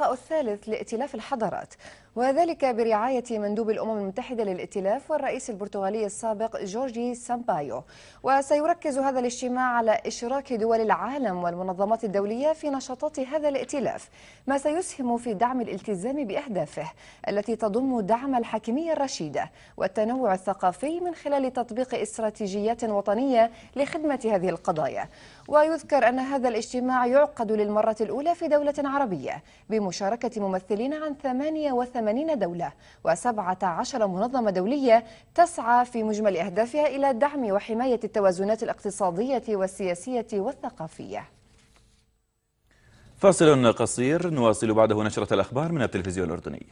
اللقاء الثالث لائتلاف الحضارات وذلك برعاية مندوب الأمم المتحدة للائتلاف والرئيس البرتغالي السابق جورجي سامبايو وسيركز هذا الاجتماع على إشراك دول العالم والمنظمات الدولية في نشاطات هذا الائتلاف ما سيسهم في دعم الالتزام بأهدافه التي تضم دعم الحاكمية الرشيدة والتنوع الثقافي من خلال تطبيق استراتيجيات وطنية لخدمة هذه القضايا ويذكر أن هذا الاجتماع يعقد للمرة الأولى في دولة عربية بم بمشاركة ممثلين عن 88 دولة و17 منظمة دولية تسعى في مجمل أهدافها إلى دعم وحماية التوازنات الاقتصادية والسياسية والثقافية فاصل قصير نواصل بعده نشرة الأخبار من التلفزيون الأردني